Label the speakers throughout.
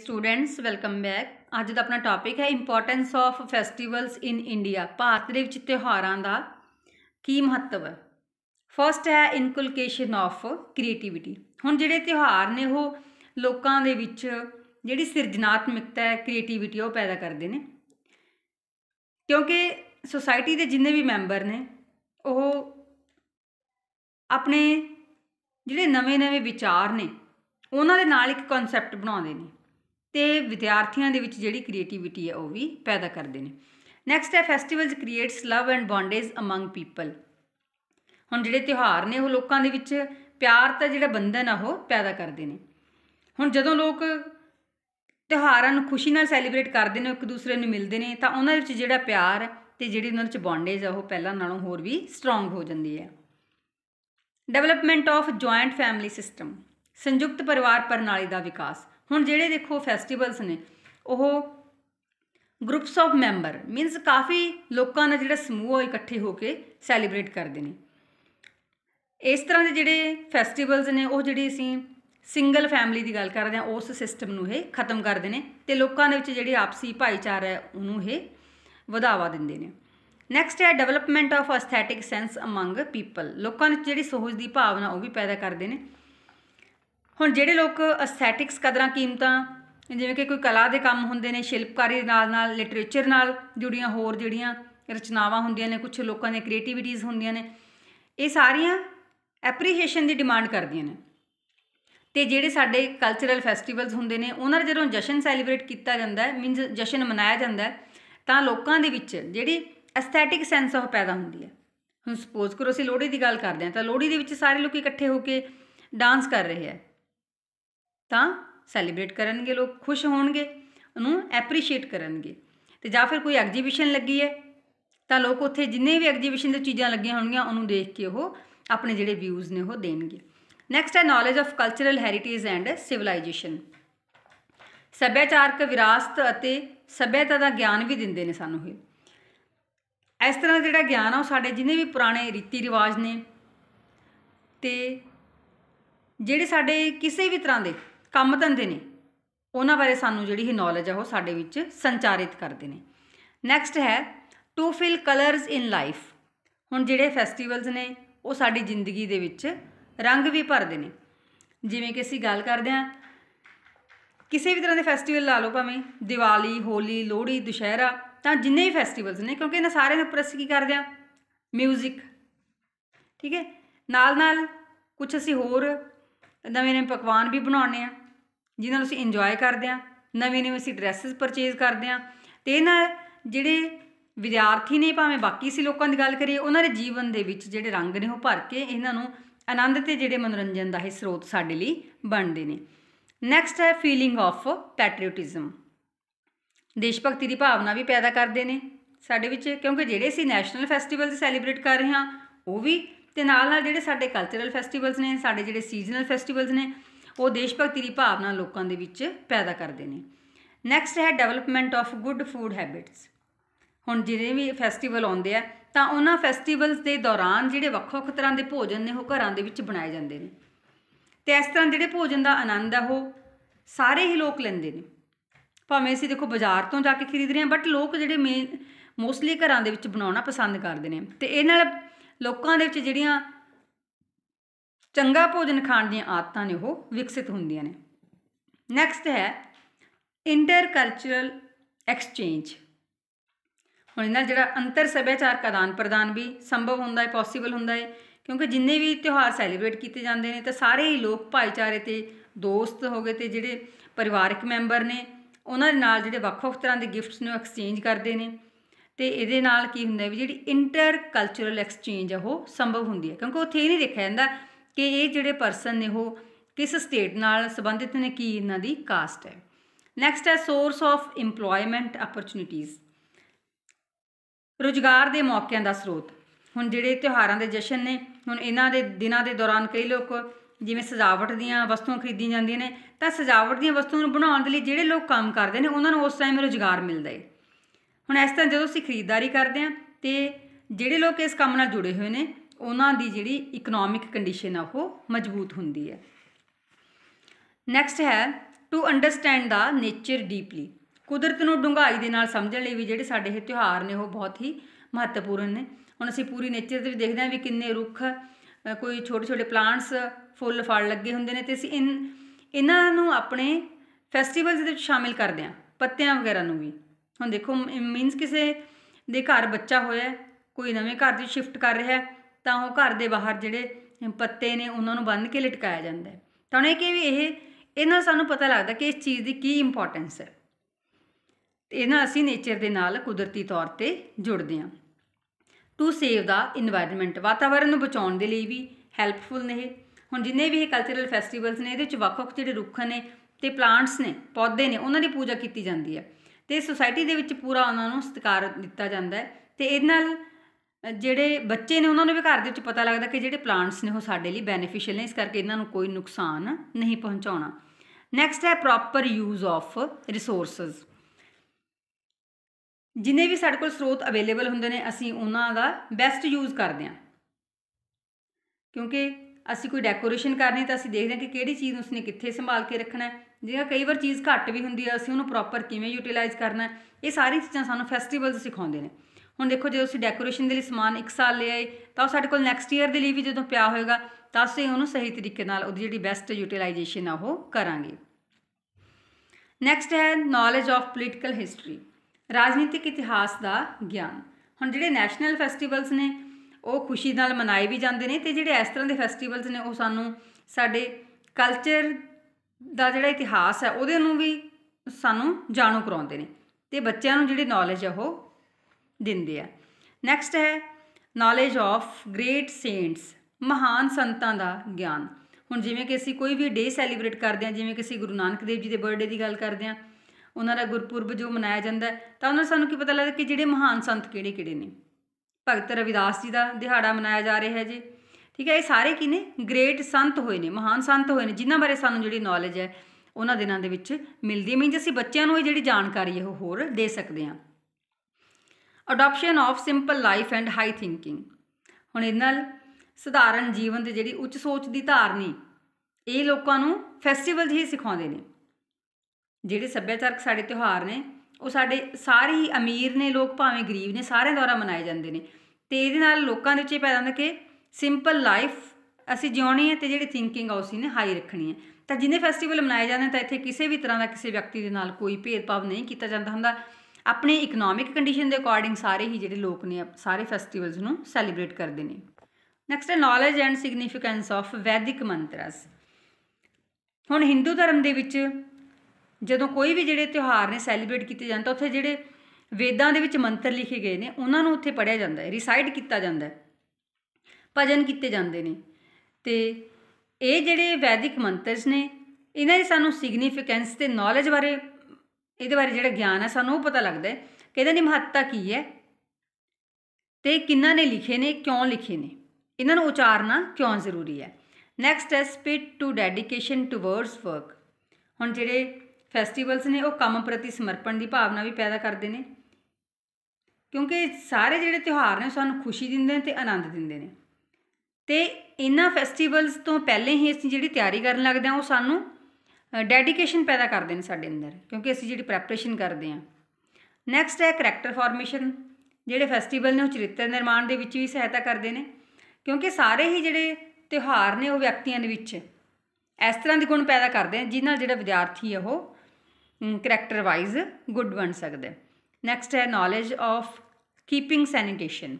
Speaker 1: students welcome back ਅੱਜ ਦਾ ਆਪਣਾ topic ਹੈ importance of festivals in India Bharat ਦੇ ਵਿੱਚ ਤਿਉਹਾਰਾਂ ਦਾ ਕੀ ਮਹੱਤਵ ਹੈ ਫਰਸਟ ਹੈ ਇਨਕਲਕੇਸ਼ਨ ਆਫ ਕ੍ਰੀਏਟੀਵਿਟੀ ਹੁਣ ਜਿਹੜੇ ਤਿਉਹਾਰ ਨੇ ਉਹ ਲੋਕਾਂ ਦੇ ਵਿੱਚ ਜਿਹੜੀ ਸਿਰਜਣਾਤਮਕਤਾ ਹੈ ਕ੍ਰੀਏਟੀਵਿਟੀ ਉਹ ਪੈਦਾ ਕਰਦੇ ਨੇ ਕਿਉਂਕਿ ਸੋਸਾਇਟੀ ਦੇ ਜਿੰਨੇ ਵੀ ਮੈਂਬਰ ਨੇ ਉਹ ਆਪਣੇ ਜਿਹੜੇ ਨਵੇਂ-ਨਵੇਂ ਵਿਚਾਰ ਨੇ ਉਹਨਾਂ ਦੇ ਨਾਲ ਇੱਕ ਕਨਸੈਪਟ ਬਣਾਉਂਦੇ ਨੇ ਤੇ ਵਿਦਿਆਰਥੀਆਂ ਦੇ ਵਿੱਚ ਜਿਹੜੀ ਕ੍ਰੀਏਟੀਵਿਟੀ ਹੈ ਉਹ ਵੀ ਪੈਦਾ ਕਰਦੇ ਨੇ ਨੈਕਸਟ ਹੈ festivals creates love and bondage among people ਹੁਣ ਜਿਹੜੇ ਤਿਉਹਾਰ ਨੇ ਉਹ ਲੋਕਾਂ ਦੇ ਵਿੱਚ ਪਿਆਰ ਤਾਂ ਜਿਹੜਾ ਬੰਧਨ ਆ ਉਹ ਪੈਦਾ ਕਰਦੇ ਨੇ ਹੁਣ ਜਦੋਂ ਲੋਕ ਤਿਉਹਾਰਾਂ ਨੂੰ ਖੁਸ਼ੀ ਨਾਲ ਸੈਲੀਬ੍ਰੇਟ ਕਰਦੇ ਨੇ ਇੱਕ ਦੂਸਰੇ ਨੂੰ ਮਿਲਦੇ ਨੇ ਤਾਂ ਉਹਨਾਂ ਵਿੱਚ ਜਿਹੜਾ ਪਿਆਰ ਤੇ ਜਿਹੜੀ ਉਹਨਾਂ ਵਿੱਚ ਬੌਂਡੇਜ ਆ ਉਹ ਪਹਿਲਾਂ ਨਾਲੋਂ ਹੋਰ ਵੀ ਸਟਰੋਂਗ ਹੋ ਜਾਂਦੀ ਹੈ development of joint family system ਸੰਯੁਕਤ ਪਰਿਵਾਰ ਪ੍ਰਣਾਲੀ ਦਾ ਵਿਕਾਸ ਹੁਣ ਜਿਹੜੇ ਦੇਖੋ ਫੈਸਟੀਵਲਸ ਨੇ ਉਹ ਗਰੁੱਪਸ ਆਫ ਮੈਂਬਰ ਮੀਨਸ ਕਾਫੀ ਲੋਕਾਂ ਦਾ ਜਿਹੜਾ ਸਮੂਹ ਇਕੱਠੇ ਹੋ ਕੇ ਸੈਲੀਬ੍ਰੇਟ ਕਰਦੇ ਨੇ ਇਸ ਤਰ੍ਹਾਂ ਦੇ ਜਿਹੜੇ ਫੈਸਟੀਵਲਸ ਨੇ ਉਹ ਜਿਹੜੀ ਅਸੀਂ ਸਿੰਗਲ ਫੈਮਿਲੀ ਦੀ ਗੱਲ ਕਰਦੇ ਆ ਉਸ ਸਿਸਟਮ ਨੂੰ ਇਹ ਖਤਮ ਕਰਦੇ ਨੇ ਤੇ ਲੋਕਾਂ ਦੇ ਵਿੱਚ ਜਿਹੜੀ ਆਪਸੀ ਭਾਈਚਾਰਾ ਹੈ ਉਹਨੂੰ ਇਹ ਵਧਾਵਾ ਦਿੰਦੇ ਨੇ ਨੈਕਸਟ ਹੈ development of aesthetic sense among people ਲੋਕਾਂ ਵਿੱਚ ਜਿਹੜੀ ਸੋਚ ਦੀ ਭਾਵਨਾ ਉਹ ਵੀ ਪੈਦਾ ਕਰਦੇ ਨੇ ਹੁਣ ਜਿਹੜੇ ਲੋਕ ਅਸਥੈਟਿਕਸ ਕਦਰਾਂ ਕੀਮਤਾਂ ਜਿਵੇਂ ਕਿ ਕੋਈ ਕਲਾ ਦੇ ਕੰਮ ਹੁੰਦੇ ਨੇ ਸ਼ਿਲਪਕਾਰੀ ਦੇ ਨਾਲ ਨਾਲ ਲਿਟਰੇਚਰ ਨਾਲ ਜੁੜੀਆਂ ਹੋਰ ਜਿਹੜੀਆਂ ਰਚਨਾਵਾਂ ਹੁੰਦੀਆਂ ਨੇ ਕੁਝ ਲੋਕਾਂ ਦੀਆਂ ਕ੍ਰੀਏਟੀਵਿਟੀਜ਼ ਹੁੰਦੀਆਂ ਨੇ ਇਹ ਸਾਰੀਆਂ ਐਪਰੀਸ਼ੀਏਸ਼ਨ ਦੀ ਡਿਮਾਂਡ ਕਰਦੀਆਂ ਨੇ ਤੇ ਜਿਹੜੇ ਸਾਡੇ ਕਲਚਰਲ ਫੈਸਟੀਵਲਸ ਹੁੰਦੇ ਨੇ ਉਹਨਾਂ ਦੇ ਜਦੋਂ ਜਸ਼ਨ ਸੈਲੀਬ੍ਰੇਟ ਕੀਤਾ ਜਾਂਦਾ ਹੈ ਮੀਨਸ ਜਸ਼ਨ ਮਨਾਇਆ ਜਾਂਦਾ ਹੈ ਤਾਂ ਲੋਕਾਂ ਦੇ ਵਿੱਚ ਜਿਹੜੀ ਐਸਥੈਟਿਕ ਸੈਂਸ ਉਹ ਪੈਦਾ ਹੁੰਦੀ ਹੈ ਹੁਣ ਸਪੋਜ਼ ਕਰੋ ਅਸੀਂ ਲੋਹੜੀ ਦੀ ਗੱਲ ਕਰਦੇ ਹਾਂ ਤਾਂ ਲੋਹੜੀ ਦੇ ਵਿੱਚ ਸਾਰੇ ਲੋਕ ਇਕੱਠੇ ਹੋ ਕੇ ਡਾਂਸ ਕਰ ਰਹੇ ਹੈ ਤਾਂ ਸੈਲੀਬ੍ਰੇਟ ਕਰਨਗੇ ਲੋਕ ਖੁਸ਼ ਹੋਣਗੇ ਉਹਨੂੰ ਐਪਰੀਸ਼ੀਏਟ ਕਰਨਗੇ ਤੇ ਜਾਂ ਫਿਰ ਕੋਈ ਐਗਜੀਬਿਸ਼ਨ ਲੱਗੀ ਹੈ ਤਾਂ ਲੋਕ ਉੱਥੇ ਜਿੰਨੇ ਵੀ ਐਗਜੀਬਿਸ਼ਨ ਦੇ ਚੀਜ਼ਾਂ ਲੱਗੀਆਂ ਹੋਣਗੀਆਂ ਉਹਨੂੰ ਦੇਖ ਕੇ ਉਹ ਆਪਣੇ ਜਿਹੜੇ ਵਿਊਜ਼ ਨੇ ਉਹ ਦੇਣਗੇ ਨੈਕਸਟ ਹੈ knowledge of cultural heritage and civilization ਸੱਭਿਆਚਾਰਕ ਵਿਰਾਸਤ ਅਤੇ ਸੱਭਿਅਤਾ ਦਾ ਗਿਆਨ ਵੀ ਦਿੰਦੇ ਨੇ ਸਾਨੂੰ ਇਹ ਇਸ ਤਰ੍ਹਾਂ ਜਿਹੜਾ ਗਿਆਨ ਆ ਉਹ ਸਾਡੇ ਜਿੰਨੇ ਵੀ ਪੁਰਾਣੇ ਰੀਤੀ ਰਿਵਾਜ ਨੇ ਤੇ ਜਿਹੜੇ ਸਾਡੇ ਕਿਸੇ ਵੀ ਤਰ੍ਹਾਂ ਦੇ ਕੰਮ ਧੰਦੇ ਨੇ ਉਹਨਾਂ ਬਾਰੇ ਸਾਨੂੰ ਜਿਹੜੀ ਹੀ ਨੌਲੇਜ ਆ ਉਹ ਸਾਡੇ ਵਿੱਚ ਸੰਚਾਰਿਤ ਕਰਦੇ ਨੇ ਨੈਕਸਟ ਹੈ to fill colours in life ਹੁਣ ਜਿਹੜੇ ਫੈਸਟੀਵਲਸ ਨੇ ਉਹ ਸਾਡੀ ਜ਼ਿੰਦਗੀ ਦੇ ਵਿੱਚ ਰੰਗ ਵੀ ਭਰਦੇ ਨੇ ਜਿਵੇਂ ਕਿ ਅਸੀਂ ਗੱਲ ਕਰਦੇ ਹਾਂ ਕਿਸੇ ਵੀ ਤਰ੍ਹਾਂ ਦੇ ਫੈਸਟੀਵਲ ਲਾ ਲਓ ਭਾਵੇਂ ਦੀਵਾਲੀ ਹੋਲੀ ਲੋਹੜੀ ਦੁਸ਼ਹਿਰਾ ਤਾਂ ਜਿੰਨੇ ਵੀ ਫੈਸਟੀਵਲਸ ਨੇ ਕਿਉਂਕਿ ਇਹਨਾਂ ਸਾਰਿਆਂ ਦੇ ਉੱਪਰ ਅਸੀਂ ਕੀ ਕਰਦੇ ਹਾਂ 뮤직 ਠੀਕ ਹੈ ਨਾਲ ਨਾਲ ਕੁਝ ਅਸੀਂ ਹੋਰ ਨਵੇਂ ਨਵੇਂ ਪਕਵਾਨ ਵੀ ਬਣਾਉਣੇ ਆ ਜਿਹਨਾਂ ਨੂੰ ਅਸੀਂ ਇੰਜੋਏ ਕਰਦੇ ਆ ਨਵੇਂ ਨਵੇਂ ਅਸੀਂ ਡਰੈਸਸ ਪਰਚੇਜ਼ ਕਰਦੇ ਆ ਤੇ ਇਹਨਾਂ ਜਿਹੜੇ ਵਿਦਿਆਰਥੀ ਨੇ ਭਾਵੇਂ ਬਾਕੀ ਸੀ ਲੋਕਾਂ ਦੀ ਗੱਲ ਕਰੀਏ ਉਹਨਾਂ ਦੇ ਜੀਵਨ ਦੇ ਵਿੱਚ ਜਿਹੜੇ ਰੰਗ ਨੇ ਉਹ ਭਰ ਕੇ ਇਹਨਾਂ ਨੂੰ ਆਨੰਦ ਤੇ ਜਿਹੜੇ ਮਨੋਰੰਜਨ ਦਾ ਇਹ ਸਰੋਤ ਸਾਡੇ ਲਈ ਬਣਦੇ ਨੇ ਨੈਕਸਟ ਹੈ ਫੀਲਿੰਗ ਆਫ ਪੈਟਰੀਓਟਿਜ਼ਮ ਦੇਸ਼ ਭਗਤੀ ਦੀ ਭਾਵਨਾ ਵੀ ਪੈਦਾ ਕਰਦੇ ਨੇ ਸਾਡੇ ਵਿੱਚ ਕਿਉਂਕਿ ਜਿਹੜੇ ਅਸੀਂ ਨੈਸ਼ਨਲ ਫੈਸਟੀਵਲ ਸੈਲੀਬ੍ਰੇਟ ਕਰ ਰਹੇ ਹਾਂ ਉਹ ਵੀ ਤੇ ਨਾਲ ਨਾਲ ਜਿਹੜੇ ਸਾਡੇ ਕਲਚਰਲ ਫੈਸਟੀਵਲਸ ਨੇ ਸਾਡੇ ਜਿਹੜੇ ਸੀਜ਼ਨਲ ਫੈਸਟੀਵਲਸ ਨੇ ਉਹ ਦੇਸ਼ ਭਗਤੀ ਦੀ ਭਾਵਨਾ ਲੋਕਾਂ ਦੇ ਵਿੱਚ ਪੈਦਾ ਕਰਦੇ ਨੇ ਨੈਕਸਟ ਹੈ development of good food habits ਹੁਣ ਜਿਹੜੇ ਵੀ ਫੈਸਟੀਵਲ ਆਉਂਦੇ ਆ ਤਾਂ ਉਹਨਾਂ ਫੈਸਟੀਵਲਸ ਦੇ ਦੌਰਾਨ ਜਿਹੜੇ ਵੱਖ-ਵੱਖ ਤਰ੍ਹਾਂ ਦੇ ਭੋਜਨ ਨੇ ਉਹ ਘਰਾਂ ਦੇ ਵਿੱਚ ਬਣਾਏ ਜਾਂਦੇ ਨੇ ਤੇ ਇਸ ਤਰ੍ਹਾਂ ਜਿਹੜੇ ਭੋਜਨ ਦਾ ਆਨੰਦ ਆ ਉਹ ਸਾਰੇ ਹੀ ਲੋਕ ਲੈਂਦੇ ਨੇ ਭਾਵੇਂ ਅਸੀਂ ਦੇਖੋ ਬਾਜ਼ਾਰ ਤੋਂ ਜਾ ਕੇ ਖਰੀਦ ਰਹੇ ਹਾਂ ਬਟ ਲੋਕ ਜਿਹੜੇ ਮੇਨ ਮੋਸਟਲੀ ਘਰਾਂ ਦੇ ਵਿੱਚ ਬਣਾਉਣਾ ਪਸੰਦ ਕਰਦੇ ਨੇ ਤੇ ਇਹ ਨਾਲ ਲੋਕਾਂ ਦੇ ਵਿੱਚ ਜਿਹੜੀਆਂ ਚੰਗਾ ਭੋਜਨ ਖਾਣ ਦੀਆਂ ਆਦਤਾਂ ਨੇ ਉਹ ਵਿਕਸਿਤ ਹੁੰਦੀਆਂ ਨੇ ਨੈਕਸਟ ਹੈ ਇੰਟਰ ਕਲਚਰਲ ਐਕਸਚੇਂਜ ਹੁਣ ਇਹਨਾਂ ਜਿਹੜਾ ਅੰਤਰ ਸੱਭਿਆਚਾਰਕ ਆਦਾਨ ਪ੍ਰਦਾਨ ਵੀ ਸੰਭਵ ਹੁੰਦਾ ਹੈ ਪੋਸੀਬਲ ਹੁੰਦਾ ਹੈ ਕਿਉਂਕਿ ਜਿੰਨੇ ਵੀ ਤਿਉਹਾਰ ਸੈਲੀਬ੍ਰੇਟ ਕੀਤੇ ਜਾਂਦੇ ਨੇ ਤਾਂ ਸਾਰੇ ਹੀ ਲੋਕ ਭਾਈਚਾਰੇ ਤੇ ਦੋਸਤ ਹੋ ਗਏ ਤੇ ਜਿਹੜੇ ਪਰਿਵਾਰਕ ਮੈਂਬਰ ਨੇ ਉਹਨਾਂ ਦੇ ਨਾਲ ਜਿਹੜੇ ਵੱਖ-ਵੱਖ ਤਰ੍ਹਾਂ ਦੇ ਗਿਫਟਸ ਨੂੰ ਐਕਸਚੇਂਜ ਕਰਦੇ ਨੇ ਤੇ ਇਹਦੇ ਨਾਲ ਕੀ ਹੁੰਦਾ ਵੀ ਜਿਹੜੀ ਇੰਟਰ ਕਲਚਰਲ ਐਕਸਚੇਂਜ ਆ ਉਹ ਸੰਭਵ ਹੁੰਦੀ ਹੈ ਕਿਉਂਕਿ ਉੱਥੇ ਇਹ ਨਹੀਂ ਦੇਖਿਆ ਜਾਂਦਾ ਕਿ ਇਹ ਜਿਹੜੇ ਪਰਸਨ ਨੇ ਉਹ ਕਿਸ ਸਟੇਟ ਨਾਲ ਸੰਬੰਧਿਤ ਨੇ ਕੀ ਇਹਨਾਂ ਦੀ ਕਾਸਟ ਹੈ ਨੈਕਸਟ ਹੈ ਸੋਰਸ ਆਫ EMPLOYMENT ਅਪਰਚੂਨਿਟੀਜ਼ ਰੋਜ਼ਗਾਰ ਦੇ ਮੌਕਿਆਂ ਦਾ ਸਰੋਤ ਹੁਣ ਜਿਹੜੇ ਤਿਉਹਾਰਾਂ ਦੇ ਜਸ਼ਨ ਨੇ ਹੁਣ ਇਹਨਾਂ ਦੇ ਦਿਨਾਂ ਦੇ ਦੌਰਾਨ ਕਈ ਲੋਕ ਜਿਵੇਂ ਸਜਾਵਟ ਦੀਆਂ ਵਸਤੂਆਂ ਖਰੀਦੀਆਂ ਜਾਂਦੀਆਂ ਨੇ ਤਾਂ ਸਜਾਵਟ ਦੀਆਂ ਵਸਤੂਆਂ ਨੂੰ ਬਣਾਉਣ ਦੇ ਲਈ ਜਿਹੜੇ ਲੋਕ ਕੰਮ ਕਰਦੇ ਨੇ ਉਹਨਾਂ ਨੂੰ ਉਸ ਟਾਈਮ ਰੋਜ਼ਗਾਰ ਮਿਲਦਾ ਹੈ ਹੁਣ ਇਸ ਤਰ੍ਹਾਂ ਜਦੋਂ ਅਸੀਂ ਖਰੀਦਦਾਰੀ ਕਰਦੇ ਹਾਂ ਤੇ ਜਿਹੜੇ ਲੋਕ ਇਸ ਕੰਮ ਨਾਲ ਜੁੜੇ ਹੋਏ ਨੇ ਉਹਨਾਂ ਦੀ ਜਿਹੜੀ ਇਕਨੋਮਿਕ ਕੰਡੀਸ਼ਨ ਆ ਉਹ ਮਜ਼ਬੂਤ ਹੁੰਦੀ ਹੈ ਨੈਕਸਟ ਹੈ to understand the nature deeply ਕੁਦਰਤ ਨੂੰ ਡੂੰਘਾਈ ਦੇ ਨਾਲ ਸਮਝਣ ਲਈ ਵੀ ਜਿਹੜੇ ਸਾਡੇ ਇਹ ਤਿਉਹਾਰ ਨੇ ਉਹ ਬਹੁਤ ਹੀ ਮਹੱਤਵਪੂਰਨ ਨੇ ਹੁਣ ਅਸੀਂ ਪੂਰੀ ਨੇਚਰ ਦੇ ਵਿੱਚ ਦੇਖਦੇ ਹਾਂ ਵੀ ਕਿੰਨੇ ਰੁੱਖ ਕੋਈ ਛੋਟੇ ਛੋਟੇ ਪਲਾਂਟਸ ਫੁੱਲ ਫੜ ਲੱਗੇ ਹੁੰਦੇ ਨੇ ਤੇ ਅਸੀਂ ਇਨ ਇਹਨਾਂ ਨੂੰ ਆਪਣੇ ਫੈਸਟੀਵਲਸ ਦੇ ਵਿੱਚ ਸ਼ਾਮਿਲ ਕਰਦੇ ਹਾਂ ਪੱਤਿਆਂ ਵਗੈਰਾ ਨੂੰ ਵੀ ਹੁਣ ਦੇਖੋ ਮੀਨਸ ਕਿਸੇ ਦੇ ਘਰ ਬੱਚਾ ਹੋਇਆ ਕੋਈ ਨਵੇਂ ਘਰ ਦੀ ਸ਼ਿਫਟ ਕਰ ਰਿਹਾ ਹੈ ਤਾਂ ਉਹ ਘਰ ਦੇ ਬਾਹਰ ਜਿਹੜੇ ਪੱਤੇ ਨੇ ਉਹਨਾਂ ਨੂੰ ਬੰਨ੍ਹ ਕੇ ਲਟਕਾਇਆ ਜਾਂਦਾ ਹੈ ਤਾਂ ਉਹਨੇ ਕਿ ਵੀ ਇਹ ਇਹਨਾਂ ਸਾਨੂੰ ਪਤਾ ਲੱਗਦਾ ਕਿ ਇਸ ਚੀਜ਼ ਦੀ ਕੀ ਇੰਪੋਰਟੈਂਸ ਹੈ ਇਹ ਨਾਲ ਅਸੀਂ ਨੇਚਰ ਦੇ ਨਾਲ ਕੁਦਰਤੀ ਤੌਰ ਤੇ ਜੁੜਦੇ ਹਾਂ ਟੂ ਸੇਵ ਦਾ এনवायरमेंट ਵਾਤਾਵਰਣ ਨੂੰ ਬਚਾਉਣ ਦੇ ਲਈ ਵੀ ਹੈਲਪਫੁਲ ਨੇ ਇਹ ਹੁਣ ਜਿੰਨੇ ਵੀ ਇਹ ਕਲਚਰਲ ਫੈਸਟੀਵਲਸ ਨੇ ਇਹਦੇ ਵਿੱਚ ਵੱਖ-ਵੱਖ ਜਿਹੜੇ ਰੁੱਖ ਨੇ ਤੇ ਪਲਾਂਟਸ ਨੇ ਪੌਦੇ ਨੇ ਉਹਨਾਂ ਦੀ ਪੂਜਾ ਕੀਤੀ ਜਾਂਦੀ ਹੈ ਤੇ ਸੋਸਾਇਟੀ ਦੇ ਵਿੱਚ ਪੂਰਾ ਉਹਨਾਂ ਨੂੰ ਸਤਿਕਾਰ ਦਿੱਤਾ ਜਾਂਦਾ ਹੈ ਤੇ ਇਹਨਾਂ ਨਾਲ ਜਿਹੜੇ ਬੱਚੇ ਨੇ ਉਹਨਾਂ ਨੂੰ ਵੀ ਘਰ ਦੇ ਵਿੱਚ ਪਤਾ ਲੱਗਦਾ ਕਿ ਜਿਹੜੇ ਪਲਾਂਟਸ ਨੇ ਉਹ ਸਾਡੇ ਲਈ ਬੈਨੀਫੀਸ਼ੀਅਲ ਨੇ ਇਸ ਕਰਕੇ ਇਹਨਾਂ ਨੂੰ ਕੋਈ ਨੁਕਸਾਨ ਨਹੀਂ ਪਹੁੰਚਾਉਣਾ ਨੈਕਸਟ ਹੈ ਪ੍ਰੋਪਰ ਯੂਜ਼ ਆਫ ਰਿਸੋਰਸਸ ਜਿਨੇ ਵੀ ਸਾਡੇ ਕੋਲ ਸਰੋਤ ਅਵੇਲੇਬਲ ਹੁੰਦੇ ਨੇ ਅਸੀਂ ਉਹਨਾਂ ਦਾ ਬੈਸਟ ਯੂਜ਼ ਕਰਦੇ ਹਾਂ ਕਿਉਂਕਿ ਅਸੀਂ ਕੋਈ ਡੈਕੋਰੇਸ਼ਨ ਕਰਨੀ ਤਾਂ ਅਸੀਂ ਦੇਖਦੇ ਹਾਂ ਕਿ ਕਿਹੜੀ ਚੀਜ਼ ਉਸਨੇ ਕਿੱਥੇ ਸੰਭਾਲ ਕੇ ਰੱਖਣਾ ਹੈ ਜਿਵੇਂ ਕਈ ਵਾਰ ਚੀਜ਼ ਘੱਟ ਵੀ ਹੁੰਦੀ ਹੈ ਅਸੀਂ ਉਹਨੂੰ ਪ੍ਰੋਪਰ ਕਿਵੇਂ ਯੂਟਿਲਾਈਜ਼ ਕਰਨਾ ਇਹ ਸਾਰੀ ਚੀਜ਼ਾਂ ਸਾਨੂੰ ਫੈਸਟੀਵਲਸ ਸਿਖਾਉਂਦੇ ਨੇ ਹੁਣ ਦੇਖੋ ਜੇ ਤੁਸੀਂ ਡੈਕੋਰੇਸ਼ਨ ਦੇ ਲਈ ਸਮਾਨ ਇੱਕ ਸਾਲ ਲਈ ਆਏ ਤਾਂ ਉਹ ਸਾਡੇ ਕੋਲ ਨੈਕਸਟ ਈਅਰ ਦੇ ਲਈ ਵੀ ਜਦੋਂ ਪਿਆ ਹੋਏਗਾ ਤਾਂ ਅਸੀਂ ਉਹਨੂੰ ਸਹੀ ਤਰੀਕੇ ਨਾਲ ਉਹਦੀ ਜਿਹੜੀ ਬੈਸਟ ਯੂਟਿਲਾਈਜੇਸ਼ਨ ਆ ਉਹ ਕਰਾਂਗੇ ਨੈਕਸਟ ਹੈ ਨੌਲੇਜ ਆਫ ਪੋਲੀਟੀਕਲ ਹਿਸਟਰੀ ਰਾਜਨੀਤਿਕ ਇਤਿਹਾਸ ਦਾ ਗਿਆਨ ਹੁਣ ਜਿਹੜੇ ਨੈਸ਼ਨਲ ਫੈਸਟੀਵਲਸ ਨੇ ਉਹ ਖੁਸ਼ੀ ਨਾਲ ਮਨਾਏ ਵੀ ਜਾਂਦੇ ਨੇ ਤੇ ਜਿਹੜੇ ਇਸ ਤਰ੍ਹਾਂ ਦੇ ਫੈਸਟੀਵਲਸ ਨੇ ਉਹ ਸਾਨੂੰ ਸਾਡੇ ਕਲਚਰ ਦਾ ਜਿਹੜਾ ਇਤਿਹਾਸ ਹੈ ਉਹਦੇ ਨੂੰ ਵੀ ਸਾਨੂੰ ਜਾਣੂ ਕਰਾਉਂਦੇ ਨੇ ਤੇ ਬੱਚਿਆਂ ਨੂੰ ਜਿਹੜੀ ਨੌਲੇਜ ਹੈ ਉਹ ਦਿੰਦੇ ਆ ਨੈਕਸਟ ਹੈ ਨੌਲੇਜ ਆਫ ਗ੍ਰੇਟ ਸੇਂਟਸ ਮਹਾਨ ਸੰਤਾਂ ਦਾ ਗਿਆਨ ਹੁਣ ਜਿਵੇਂ ਕਿ ਅਸੀਂ ਕੋਈ ਵੀ ਡੇ ਸੈਲੀਬ੍ਰੇਟ ਕਰਦੇ ਆ ਜਿਵੇਂ ਕਿ ਅਸੀਂ ਗੁਰੂ ਨਾਨਕ ਦੇਵ ਜੀ ਦੇ ਬਰਥਡੇ ਦੀ ਗੱਲ ਕਰਦੇ ਆ ਉਹਨਾਂ ਦਾ ਗੁਰਪੁਰਬ ਜੋ ਮਨਾਇਆ ਜਾਂਦਾ ਤਾਂ ਉਹਨਾਂ ਸਾਨੂੰ ਕੀ ਪਤਾ ਲੱਗਦਾ ਕਿ ਜਿਹੜੇ ਮਹਾਨ ਸੰਤ ਕਿਹੜੇ ਕਿਹੜੇ ਨੇ ਭਗਤ ਰਵਿਦਾਸ ਜੀ ਦਾ ਦਿਹਾੜਾ ਮਨਾਇਆ ਜਾ ਰਿਹਾ ਹੈ ਜੀ ਠੀਕ ਹੈ ਇਹ ਸਾਰੇ ਕੀ ਨੇ ਗ੍ਰੇਟ ਸੰਤ ਹੋਏ ਨੇ ਮਹਾਨ ਸੰਤ ਹੋਏ ਨੇ ਜਿਨ੍ਹਾਂ ਬਾਰੇ ਸਾਨੂੰ ਜਿਹੜੀ ਨੌਲੇਜ ਹੈ ਉਹਨਾਂ ਦਿਨਾਂ ਦੇ ਵਿੱਚ ਮਿਲਦੀ ਹੈ ਜੇ ਅਸੀਂ ਬੱਚਿਆਂ ਨੂੰ ਇਹ ਜਿਹੜੀ ਜਾਣਕਾਰੀ ਹੈ ਉਹ ਹੋਰ ਦੇ ਸਕਦੇ ਹਾਂ adoption of simple life and high thinking ਹੁਣ ਇਹ ਨਾਲ ਸਧਾਰਨ ਜੀਵਨ ਦੀ ਜਿਹੜੀ ਉੱਚ ਸੋਚ ਦੀ ਧਾਰਨੀ ਇਹ ਲੋਕਾਂ ਨੂੰ ਫੈਸਟੀਵਲ ਹੀ ਸਿਖਾਉਂਦੇ ਨੇ ਜਿਹੜੇ ਸੱਭਿਆਚਾਰਕ ਸਾਡੇ ਤਿਉਹਾਰ ਨੇ ਉਹ ਸਾਡੇ ਸਾਰੇ ਹੀ ਅਮੀਰ ਨੇ ਲੋਕ ਭਾਵੇਂ ਗਰੀਬ ਨੇ ਸਾਰਿਆਂ ਦੁਆਰਾ ਮਨਾਏ ਜਾਂਦੇ ਨੇ ਤੇ ਇਹਦੇ ਨਾਲ ਲੋਕਾਂ ਦੇ ਵਿੱਚ ਇਹ ਪੈਦਾ ਹੁੰਦਾ ਕਿ ਸਿੰਪਲ ਲਾਈਫ ਅਸੀਂ ਜਿਉਣੀ ਹੈ ਤੇ ਜਿਹੜੀ ਥਿੰਕਿੰਗ ਆ ਉਸੇ ਨੇ ਹਾਈ ਰੱਖਣੀ ਹੈ ਤਾਂ ਜਿੰਨੇ ਫੈਸਟੀਵਲ ਮਨਾਏ ਜਾਂਦੇ ਤਾਂ ਇੱਥੇ ਕਿਸੇ ਵੀ ਤਰ੍ਹਾਂ ਦਾ ਕਿਸੇ ਵਿਅਕਤੀ ਦੇ ਨਾਲ ਕੋਈ ਭੇਦਭਾਵ ਨਹੀਂ ਕੀਤਾ ਜਾਂਦਾ ਹੁੰਦਾ ਆਪਣੇ ਇਕਨੋਮਿਕ ਕੰਡੀਸ਼ਨ ਦੇ ਅਕੋਰਡਿੰਗ ਸਾਰੇ ਹੀ ਜਿਹੜੇ ਲੋਕ ਨੇ ਸਾਰੇ ਫੈਸਟੀਵਲਸ ਨੂੰ ਸੈਲੀਬ੍ਰੇਟ ਕਰਦੇ ਨੇ ਨੈਕਸਟ ਹੈ ਨੌਲੇਜ ਐਂਡ ਸਿਗਨੀਫੀਕੈਂਸ ਆਫ ਵੈਦਿਕ ਮੰਤਰਸ ਹੁਣ ਹਿੰਦੂ ਧਰਮ ਦੇ ਵਿੱਚ ਜਦੋਂ ਕੋਈ ਵੀ ਜਿਹੜੇ ਤਿਉਹਾਰ ਨੇ ਸੈਲੀਬ੍ਰੇਟ ਕੀਤੇ ਜਾਂਦੇ ਤਾਂ ਉੱਥੇ ਜਿਹੜੇ ਵੇਦਾਂ ਦੇ ਵਿੱਚ ਮੰਤਰ ਲਿਖੇ ਗਏ ਨੇ ਉਹਨਾਂ ਨੂੰ ਉੱਥੇ ਪੜਿਆ ਜਾਂਦਾ ਹੈ ਰਿਸਾਈਡ ਕੀਤਾ ਜਾਂਦਾ ਹੈ ਭਜਨ ਕੀਤੇ ਜਾਂਦੇ ਨੇ ਤੇ ਇਹ ਜਿਹੜੇ ਵੈਦਿਕ ਮੰਤਰਸ ਨੇ ਇਹਨਾਂ ਦੀ ਸਾਨੂੰ ਸਿਗਨੀਫੀਕੈਂਸ ਤੇ ਨੌਲੇਜ ਬਾਰੇ ਇਹਦੇ ਬਾਰੇ ਜਿਹੜਾ ਗਿਆਨ ਹੈ ਸਾਨੂੰ ਉਹ ਪਤਾ ਲੱਗਦਾ ਹੈ ਕਿ ਇਹਦਾ ਦੀ ਮਹੱਤਤਾ ਕੀ ਹੈ ਤੇ ਕਿੰਨਾ ਨੇ ਲਿਖੇ ਨੇ ਕਿਉਂ ਲਿਖੇ ਨੇ ਇਹਨਾਂ ਨੂੰ ਉਚਾਰਨਾ ਕਿਉਂ ਜ਼ਰੂਰੀ ਹੈ ਨੈਕਸਟ ਹੈ spirit to dedication towards work ਹੁਣ ਜਿਹੜੇ ਫੈਸਟੀਵਲਸ ਨੇ ਉਹ ਕੰਮ ਪ੍ਰਤੀ ਸਮਰਪਣ ਦੀ ਭਾਵਨਾ ਵੀ ਪੈਦਾ ਕਰਦੇ ਨੇ ਕਿਉਂਕਿ ਸਾਰੇ ਜਿਹੜੇ ਤਿਉਹਾਰ ਨੇ ਸਾਨੂੰ ਖੁਸ਼ੀ ਦਿੰਦੇ ਨੇ ਤੇ ਆਨੰਦ ਦਿੰਦੇ ਨੇ ਤੇ ਇਹਨਾਂ ਫੈਸਟੀਵਲਸ ਤੋਂ ਪਹਿਲੇ ਹੀ ਅਸੀਂ ਜਿਹੜੀ ਤਿਆਰੀ ਕਰਨ ਲੱਗਦੇ ਆ ਉਹ ਸਾਨੂੰ ਡੈਡੀਕੇਸ਼ਨ ਪੈਦਾ ਕਰਦੇ ਨੇ ਸਾਡੇ ਅੰਦਰ ਕਿਉਂਕਿ ਅਸੀਂ ਜਿਹੜੀ ਪ੍ਰੈਪਰੇਸ਼ਨ ਕਰਦੇ ਆ ਨੈਕਸਟ ਹੈ ਕੈਰੈਕਟਰ ਫਾਰਮੇਸ਼ਨ ਜਿਹੜੇ ਫੈਸਟੀਵਲ ਨੇ ਉਹ ਚਰਿੱਤਰ ਨਿਰਮਾਣ ਦੇ ਵਿੱਚ ਵੀ ਸਹਾਇਤਾ ਕਰਦੇ ਨੇ ਕਿਉਂਕਿ ਸਾਰੇ ਹੀ ਜਿਹੜੇ ਤਿਉਹਾਰ ਨੇ ਉਹ ਵਿਅਕਤੀਆਂ ਦੇ ਵਿੱਚ ਇਸ ਤਰ੍ਹਾਂ ਦੇ ਗੁਣ ਪੈਦਾ ਕਰਦੇ ਆ ਜਿਨ੍ਹਾਂ ਜਿਹੜਾ ਵਿਦਿਆਰਥੀ ਹੈ ਉਹ ਕੈਰੈਕਟਰ ਵਾਈਜ਼ ਗੁੱਡ ਬਣ ਸਕਦਾ ਨੈਕਸਟ ਹੈ ਨੌਲੇਜ ਆਫ ਕੀਪਿੰਗ ਸੈਨੀਟੇਸ਼ਨ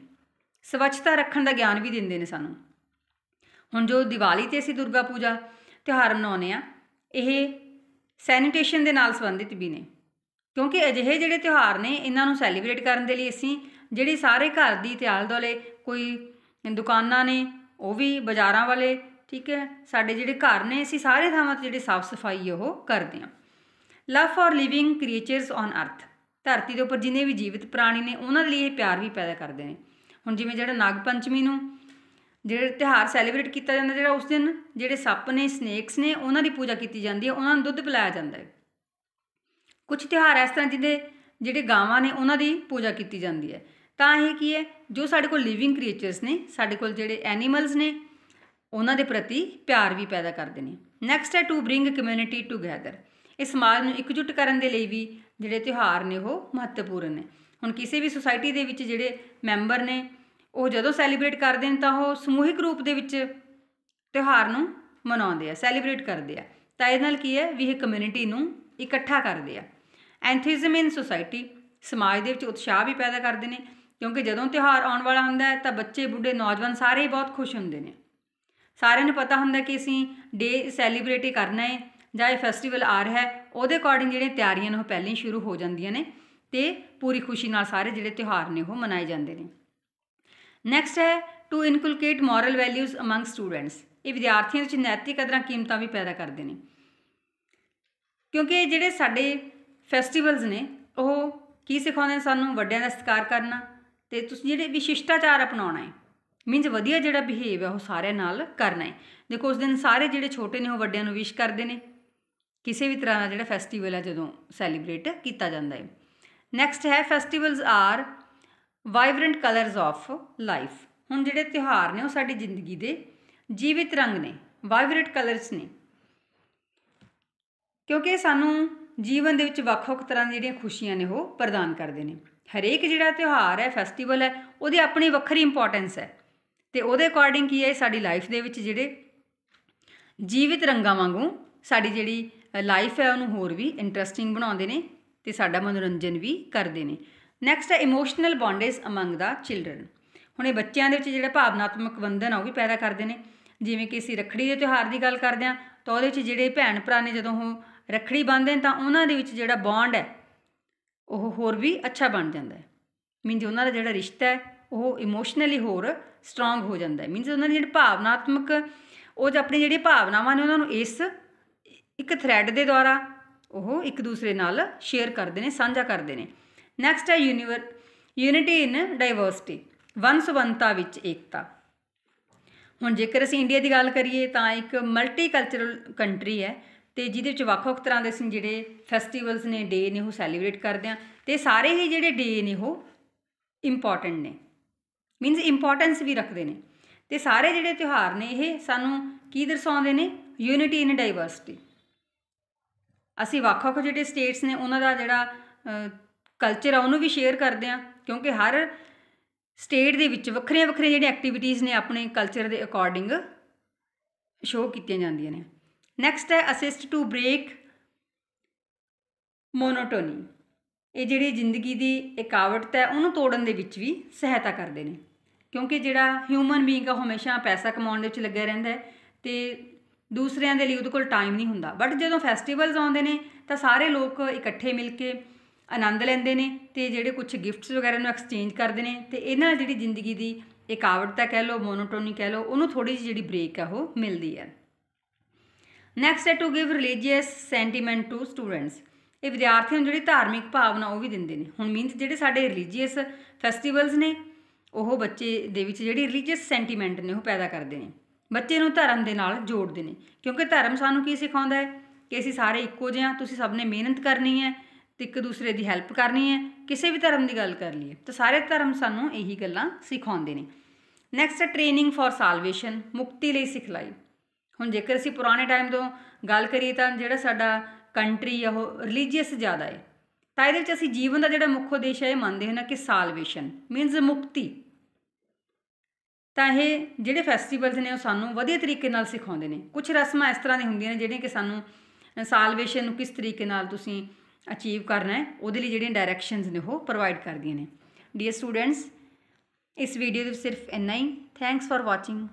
Speaker 1: ਸਵੱਛਤਾ ਰੱਖਣ ਦਾ ਗਿਆਨ ਵੀ ਦਿੰਦੇ ਨੇ ਸਾਨੂੰ ਹੁਣ ਜੋ ਦੀਵਾਲੀ ਤੇ ਅਸੀਂ ਦੁਰਗਾ ਪੂਜਾ ਤਿਉਹਾਰ ਮਨਾਉਨੇ ਆ ਇਹ ਸੈਨੀਟੇਸ਼ਨ ਦੇ ਨਾਲ ਸੰਬੰਧਿਤ ਵੀ ਨੇ ਕਿਉਂਕਿ ਅਜਿਹੇ ਜਿਹੜੇ ਤਿਉਹਾਰ ਨੇ ਇਹਨਾਂ ਨੂੰ ਸੈਲੀਬ੍ਰੇਟ ਕਰਨ ਦੇ ਲਈ ਅਸੀਂ ਜਿਹੜੀ ਸਾਰੇ ਘਰ ਦੀ ਤਿਆਲ ਦੋਲੇ ਕੋਈ ਦੁਕਾਨਾਂ ਨੇ ਉਹ ਵੀ ਬਾਜ਼ਾਰਾਂ ਵਾਲੇ ਠੀਕ ਹੈ ਸਾਡੇ ਜਿਹੜੇ ਘਰ ਨੇ ਅਸੀਂ ਸਾਰੇ ਥਾਵਾਂ ਤੇ ਜਿਹੜੀ ਸਾਫ਼ ਸਫਾਈ ਉਹ ਕਰਦੇ ਹਾਂ love for living creatures on earth ਧਰਤੀ ਦੇ ਉੱਪਰ ਜਿੰਨੇ ਵੀ ਜੀਵਿਤ ਪ੍ਰਾਣੀ ਨੇ ਉਹਨਾਂ ਦੇ ਲਈ ਇਹ ਪਿਆਰ ਵੀ ਪੈਦਾ ਕਰਦੇ ਨੇ ਹੁਣ ਜਿਵੇਂ ਜਿਹੜਾ ਨਾਗ ਪੰਚਮੀ ਨੂੰ ਜਿਹੜੇ ਤਿਹਾਰ ਸੈਲੀਬ੍ਰੇਟ ਕੀਤਾ ਜਾਂਦਾ ਜਿਹੜਾ ਉਸ ਦਿਨ ਜਿਹੜੇ ਸੱਪ ਨੇ ਸਨੇਕਸ ਨੇ ਉਹਨਾਂ ਦੀ ਪੂਜਾ ਕੀਤੀ ਜਾਂਦੀ ਹੈ ਉਹਨਾਂ ਨੂੰ ਦੁੱਧ ਪਿਲਾਇਆ ਜਾਂਦਾ ਹੈ ਕੁਝ ਤਿਹਾਰ ਇਸ ਤਰ੍ਹਾਂ ਜਿਹਦੇ ਜਿਹੜੇ ਗਾਵਾਂ ਨੇ ਉਹਨਾਂ ਦੀ ਪੂਜਾ ਕੀਤੀ ਜਾਂਦੀ ਹੈ ਤਾਂ ਇਹ ਕੀ ਹੈ ਜੋ ਸਾਡੇ ਕੋਲ ਲਿਵਿੰਗ ਕ੍ਰੀਏਚਰਸ ਨੇ ਸਾਡੇ ਕੋਲ ਜਿਹੜੇ ਐਨੀਮਲਸ ਨੇ ਉਹਨਾਂ ਦੇ ਪ੍ਰਤੀ ਪਿਆਰ ਵੀ ਪੈਦਾ ਕਰਦੇ ਨੇ ਨੈਕਸਟ ਹੈ ਟੂ ਬ੍ਰਿੰਗ ਕਮਿਊਨਿਟੀ ਟੂਗੇਦਰ ਇਹ ਸਮਾਜ ਨੂੰ ਇਕਜੁੱਟ ਕਰਨ ਦੇ ਲਈ ਵੀ ਜਿਹੜੇ ਤਿਉਹਾਰ ਨੇ ਉਹ ਮਹੱਤਵਪੂਰਨ ਨੇ ਹੁਣ ਕਿਸੇ ਵੀ ਸੋਸਾਇਟੀ ਦੇ ਵਿੱਚ ਜਿਹੜੇ ਮੈਂਬਰ ਨੇ ਉਹ ਜਦੋਂ ਸੈਲੀਬ੍ਰੇਟ ਕਰਦੇ ਨੇ ਤਾਂ ਉਹ ਸਮੂਹਿਕ ਰੂਪ ਦੇ ਵਿੱਚ ਤਿਉਹਾਰ ਨੂੰ ਮਨਾਉਂਦੇ ਆ ਸੈਲੀਬ੍ਰੇਟ ਕਰਦੇ ਆ ਤਾਂ ਇਹ ਨਾਲ ਕੀ ਹੈ ਵੀ ਇਹ ਕਮਿਊਨਿਟੀ ਨੂੰ ਇਕੱਠਾ ਕਰਦੇ ਆ ਐਂਥੀਜ਼ਮ ਇਨ ਸੋਸਾਇਟੀ ਸਮਾਜ ਦੇ ਵਿੱਚ ਉਤਸ਼ਾਹ ਵੀ ਪੈਦਾ ਕਰਦੇ ਨੇ ਕਿਉਂਕਿ ਜਦੋਂ ਤਿਉਹਾਰ ਆਉਣ ਵਾਲਾ ਹੁੰਦਾ ਹੈ ਤਾਂ ਬੱਚੇ ਬੁੱਢੇ ਨੌਜਵਾਨ ਸਾਰੇ ਹੀ ਬਹੁਤ ਖੁਸ਼ ਹੁੰਦੇ ਨੇ ਸਾਰਿਆਂ ਨੂੰ ਪਤਾ ਹੁੰਦਾ ਕਿ ਅਸੀਂ ਡੇ ਸੈਲੀਬ੍ਰੇਟ ਹੀ ਕਰਨਾ ਹੈ ਜਾਂ ਇਹ ਫੈਸਟੀਵਲ ਆ ਰਿਹਾ ਹੈ ਉਹਦੇ ਅਕੋਰਡਿੰਗ ਜਿਹੜੀਆਂ ਤਿਆਰੀਆਂ ਨੇ ਉਹ ਪਹਿਲਾਂ ਹੀ ਸ਼ੁਰੂ ਹੋ ਜਾਂਦੀਆਂ ਨੇ ਤੇ ਪੂਰੀ ਖੁਸ਼ੀ ਨਾਲ ਸਾਰੇ ਜਿਹੜੇ ਤਿਉਹਾਰ ਨੇ ਉਹ ਮਨਾਏ ਜਾਂਦੇ ਨੇ ਨੈਕਸਟ ਹੈ to inculcate moral values among students ਇਹ ਵਿਦਿਆਰਥੀਆਂ ਵਿੱਚ ਨੈਤਿਕ ਕਦਰਾਂ ਕੀਮਤਾਂ ਵੀ ਪੈਦਾ ਕਰਦੇ ਨੇ ਕਿਉਂਕਿ ਜਿਹੜੇ ਸਾਡੇ ਫੈਸਟੀਵਲਸ ਨੇ ਉਹ ਕੀ ਸਿਖਾਉਂਦੇ ਨੇ ਸਾਨੂੰ ਵੱਡਿਆਂ ਦਾ ਸਤਿਕਾਰ ਕਰਨਾ ਤੇ ਤੁਸੀਂ ਜਿਹੜੇ ਵਿਸ਼ਿਸ਼ਟਾਚਾਰ ਅਪਣਾਉਣਾ ਹੈ ਮੀਨਸ ਵਧੀਆ ਜਿਹੜਾ ਬਿਹੇਵ ਹੈ ਉਹ ਸਾਰਿਆਂ ਨਾਲ ਕਰਨਾ ਹੈ ਦੇਖੋ ਉਸ ਦਿਨ ਸਾਰੇ ਜਿਹੜੇ ਛੋਟੇ ਨੇ ਉਹ ਵੱਡਿਆਂ ਨੂੰ ਵਿਸ਼ ਕਰਦੇ ਨੇ ਕਿਸੇ ਵੀ ਤਰ੍ਹਾਂ ਦਾ ਜਿਹੜਾ ਫੈਸਟੀਵਲ ਹੈ ਜਦੋਂ ਸੈਲੀਬ੍ਰੇਟ ਕੀਤਾ ਜਾਂਦਾ ਹੈ ਨੈਕਸਟ ਹੈ festivals are vibrant colours of life ਹੁਣ ਜਿਹੜੇ ਤਿਉਹਾਰ ਨੇ ਉਹ ਸਾਡੀ ਜ਼ਿੰਦਗੀ ਦੇ ਜੀਵਿਤ ਰੰਗ ਨੇ ਵਾਈਬ੍ਰੈਂਟ ਕਲਰਸ ਨੇ ਕਿਉਂਕਿ ਸਾਨੂੰ ਜੀਵਨ ਦੇ ਵਿੱਚ ਵੱਖ-ਵੱਖ ਤਰ੍ਹਾਂ ਦੀਆਂ ਜਿਹੜੀਆਂ ਖੁਸ਼ੀਆਂ ਨੇ ਉਹ ਪ੍ਰਦਾਨ ਕਰਦੇ ਨੇ ਹਰੇਕ ਜਿਹੜਾ ਤਿਉਹਾਰ ਹੈ ਫੈਸਟੀਵਲ ਹੈ ਉਹਦੀ ਆਪਣੀ ਵੱਖਰੀ ਇੰਪੋਰਟੈਂਸ ਹੈ ਤੇ ਉਹਦੇ ਅਕੋਰਡਿੰਗ ਕੀ ਹੈ ਸਾਡੀ ਲਾਈਫ ਦੇ ਵਿੱਚ ਜਿਹੜੇ ਜੀਵਿਤ ਰੰਗਾਂ ਵਾਂਗੂ ਸਾਡੀ ਜਿਹੜੀ ਲਾਈਫ ਹੈ ਉਹਨੂੰ ਹੋਰ ਵੀ ਇੰਟਰਸਟਿੰਗ ਬਣਾਉਂਦੇ ਨੇ ਤੇ ਸਾਡਾ ਮਨੋਰੰਜਨ ਵੀ ਕਰਦੇ ਨੇ ਨੈਕਸਟ ਹੈ emotional bondage among the children ਹੁਣ ਇਹ ਬੱਚਿਆਂ ਦੇ ਵਿੱਚ ਜਿਹੜਾ ਭਾਵਨਾਤਮਕ ਬੰਧਨ ਆ ਉਹ ਵੀ ਪੈਦਾ ਕਰਦੇ ਨੇ ਜਿਵੇਂ ਕਿ ਅਸੀਂ ਰੱਖੜੀ ਦੇ ਤਿਉਹਾਰ ਦੀ ਗੱਲ ਕਰਦੇ ਆ ਤਾਂ ਉਹਦੇ ਵਿੱਚ ਜਿਹੜੇ ਭੈਣ ਭਰਾ ਨੇ ਜਦੋਂ ਉਹ ਰੱਖੜੀ ਬੰਨ੍ਹਦੇ ਨੇ ਤਾਂ ਉਹਨਾਂ ਦੇ ਵਿੱਚ ਜਿਹੜਾ ਬੌਂਡ ਹੈ ਉਹ ਹੋਰ ਵੀ ਅੱਛਾ ਬਣ ਜਾਂਦਾ ਹੈ ਮੀਨਸ ਉਹਨਾਂ ਦਾ ਜਿਹੜਾ ਰਿਸ਼ਤਾ ਹੈ ਉਹ ਇਮੋਸ਼ਨਲੀ ਹੋਰ ਸਟਰੋਂਗ ਹੋ ਜਾਂਦਾ ਹੈ ਮੀਨਸ ਉਹਨਾਂ ਦੀ ਜਿਹੜੀ ਭਾਵਨਾਤਮਕ ਉਹ ਜ ਆਪਣੀ ਜਿਹੜੀ ਭਾਵਨਾਵਾਂ ਨੇ ਉਹਨਾਂ ਨੂੰ ਇਸ ਇੱਕ ਥ੍ਰੈਡ ਦੇ ਦੁਆਰਾ ਉਹ ਇੱਕ ਦੂਸਰੇ ਨਾਲ ਸ਼ੇਅਰ ਕਰਦੇ ਨੇ ਸਾਂਝਾ ਕਰਦੇ ਨੇ ਨੈਕਸਟ ਹੈ ਯੂਨੀਵਰ ਯੂਨਿਟੀ ਇਨ ਡਾਈਵਰਸਿਟੀ ਵੰਸਵੰਤਾ ਵਿੱਚ ਏਕਤਾ ਹੁਣ ਜੇਕਰ ਅਸੀਂ ਇੰਡੀਆ ਦੀ ਗੱਲ ਕਰੀਏ ਤਾਂ ਇੱਕ ਮਲਟੀਕਲਚਰਲ ਕੰਟਰੀ ਹੈ ਤੇ ਜਿਹਦੇ ਵਿੱਚ ਵੱਖ-ਵੱਖ ਤਰ੍ਹਾਂ ਦੇ ਅਸੀਂ ਜਿਹੜੇ ਫੈਸਟੀਵਲਸ ਨੇ ਡੇ ਨੇ ਉਹ ਸੈਲੀਬ੍ਰੇਟ ਕਰਦੇ ਆ ਤੇ ਸਾਰੇ ਹੀ ਜਿਹੜੇ ਡੇ ਨੇ ਉਹ ਇੰਪੋਰਟੈਂਟ ਨੇ ਮੀਨਸ ਇੰਪੋਰਟੈਂਸ ਵੀ ਰੱਖਦੇ ਨੇ ਤੇ ਸਾਰੇ ਜਿਹੜੇ ਤਿਉਹਾਰ ਨੇ ਇਹ ਸਾਨੂੰ ਕੀ ਦਰਸਾਉਂਦੇ ਨੇ ਯੂਨਿਟੀ ਇਨ ਡਾਈਵਰਸਿਟੀ ਅਸੀਂ ਵੱਖ-ਵੱਖ ਜਿਹੜੇ ਸਟੇਟਸ ਨੇ ਉਹਨਾਂ ਦਾ ਜਿਹੜਾ ਕਲਚਰ ਆ ਉਹਨੂੰ ਵੀ ਸ਼ੇਅਰ ਕਰਦੇ ਆ ਕਿਉਂਕਿ ਹਰ ਸਟੇਟ ਦੇ ਵਿੱਚ ਵੱਖਰੀਆਂ ਵੱਖਰੀਆਂ ਜਿਹੜੀਆਂ ਐਕਟੀਵਿਟੀਜ਼ ਨੇ ਆਪਣੇ ਕਲਚਰ ਦੇ ਅਕੋਰਡਿੰਗ ਸ਼ੋਅ ਕੀਤੀਆਂ ਜਾਂਦੀਆਂ ਨੇ ਨੈਕਸਟ ਹੈ ਅਸਿਸਟ ਟੂ ਬ੍ਰੇਕ ਮੋਨੋਟੋਨੀ ਇਹ ਜਿਹੜੀ ਜ਼ਿੰਦਗੀ ਦੀ ਇਕਾਵਟ ਹੈ ਉਹਨੂੰ ਤੋੜਨ ਦੇ ਵਿੱਚ ਵੀ ਸਹਾਇਤਾ ਕਰਦੇ ਨੇ ਕਿਉਂਕਿ ਜਿਹੜਾ ਹਿਊਮਨ ਬੀਇੰਗ ਆ ਹਮੇਸ਼ਾ ਪੈਸਾ ਕਮਾਉਣ ਦੇ ਵਿੱਚ ਲੱਗਿਆ ਰਹਿੰਦਾ ਹੈ ਤੇ ਦੂਸਰਿਆਂ ਦੇ ਲਈ ਉਹਦੇ ਕੋਲ ਟਾਈਮ ਨਹੀਂ ਹੁੰਦਾ ਬਟ ਜਦੋਂ ਫੈਸਟੀਵਲਸ ਆਉਂਦੇ ਨੇ ਤਾਂ ਸਾਰੇ ਲੋਕ ਇਕੱਠੇ ਮਿਲ ਕੇ ਆਨੰਦ ਲੈਂਦੇ ਨੇ ਤੇ ਜਿਹੜੇ ਕੁਝ ਗਿਫਟਸ ਵਗੈਰਾ ਨੂੰ ਐਕਸਚੇਂਜ ਕਰਦੇ ਨੇ ਤੇ ਇਹਨਾਂ ਨਾਲ ਜਿਹੜੀ ਜ਼ਿੰਦਗੀ ਦੀ ਇਕਾਵਟ ਤਾਂ ਕਹਿ ਲਓ ਮੋਨੋਟੋਨੀ ਕਹਿ ਲਓ ਉਹਨੂੰ ਥੋੜੀ ਜਿਹੀ ਜਿਹੜੀ ਬ੍ਰੇਕ ਆ ਉਹ ਮਿਲਦੀ ਹੈ ਨੈਕਸਟ ਹੈ to give religious sentiment to students ਇਹ ਵਿਦਿਆਰਥੀਆਂ ਨੂੰ ਜਿਹੜੀ ਧਾਰਮਿਕ ਭਾਵਨਾ ਉਹ ਵੀ ਦਿੰਦੇ ਨੇ ਹੁਣ ਮੀਨਸ ਜਿਹੜੇ ਸਾਡੇ ਰਿਲੀਜੀਅਸ ਫੈਸਟੀਵਲਸ ਨੇ ਉਹ ਬੱਚੇ ਦੇ ਵਿੱਚ ਜਿਹੜੀ ਰਿਲੀਜੀਅਸ ਸੈਂਟੀਮੈਂਟ ਨੇ ਉਹ ਪੈਦਾ ਕਰਦੇ ਨੇ ਬੱਚੇ ਨੂੰ ਧਰਮ ਦੇ ਨਾਲ ਜੋੜਦੇ ਨੇ ਕਿਉਂਕਿ ਧਰਮ ਸਾਨੂੰ ਕੀ ਸਿਖਾਉਂਦਾ ਹੈ ਕਿ ਅਸੀਂ ਸਾਰੇ ਇੱਕੋ ਜਿਹੇ ਹਾਂ ਤੁਸੀਂ ਸਭ ਨੇ ਮਿਹਨਤ ਕਰਨੀ ਹੈ ਤੇ ਇੱਕ ਦੂਸਰੇ ਦੀ ਹੈਲਪ ਕਰਨੀ ਹੈ ਕਿਸੇ ਵੀ ਧਰਮ ਦੀ ਗੱਲ ਕਰ ਲਈਏ ਤਾਂ ਸਾਰੇ ਧਰਮ ਸਾਨੂੰ ਇਹੀ ਗੱਲਾਂ ਸਿਖਾਉਂਦੇ ਨੇ ਨੈਕਸਟ ਹੈ ਟ੍ਰੇਨਿੰਗ ਫਾਰ ਸਾਲਵੇਸ਼ਨ ਮੁਕਤੀ ਲਈ ਸਿਖਲਾਈ ਹੁਣ ਜੇਕਰ ਅਸੀਂ ਪੁਰਾਣੇ ਟਾਈਮ ਤੋਂ ਗੱਲ ਕਰੀਏ ਤਾਂ ਜਿਹੜਾ ਸਾਡਾ ਕੰਟਰੀ ਆ ਉਹ ਰਿਲੀਜੀਅਸ ਜ਼ਿਆਦਾ ਹੈ ਤਾਂ ਇਹਦੇ ਵਿੱਚ ਅਸੀਂ ਜੀਵਨ ਦਾ ਜਿਹੜਾ ਮੁੱਖ ਉਦੇਸ਼ ਹੈ ਇਹ ਮੰਨਦੇ ਹਾਂ ਕਿ ਸਾਲਵੇਸ਼ਨ ਮੀਨਸ ਮੁਕਤੀ ਤਾਂ ਇਹ ਜਿਹੜੇ ਫੈਸਟੀਵਲਸ ਨੇ ਉਹ ਸਾਨੂੰ ਵਧੀਆ ਤਰੀਕੇ ਨਾਲ ਸਿਖਾਉਂਦੇ ਨੇ ਕੁਝ ਰਸਮਾਂ ਇਸ ਤਰ੍ਹਾਂ ਦੀ ਹੁੰਦੀਆਂ ਨੇ ਜਿਹੜੀਆਂ ਕਿ ਸਾਨੂੰ ਸਾਲਵੇਸ਼ਨ ਨੂੰ ਕਿਸ ਤਰੀਕੇ ਨਾਲ ਤੁਸੀਂ ਅਚੀਵ ਕਰਨਾ ਹੈ ਉਹਦੇ ਲਈ ਜਿਹੜੀਆਂ ਡਾਇਰੈਕਸ਼ਨਸ ਨੇ ਉਹ ਪ੍ਰੋਵਾਈਡ ਕਰਦੀਆਂ ਨੇ ਡੀਅਰ ਸਟੂਡੈਂਟਸ ਇਸ ਵੀਡੀਓ ਦੇ ਸਿਰਫ ਇੰਨਾ ਹੀ ਥੈਂਕਸ ਫਾਰ ਵਾਚਿੰਗ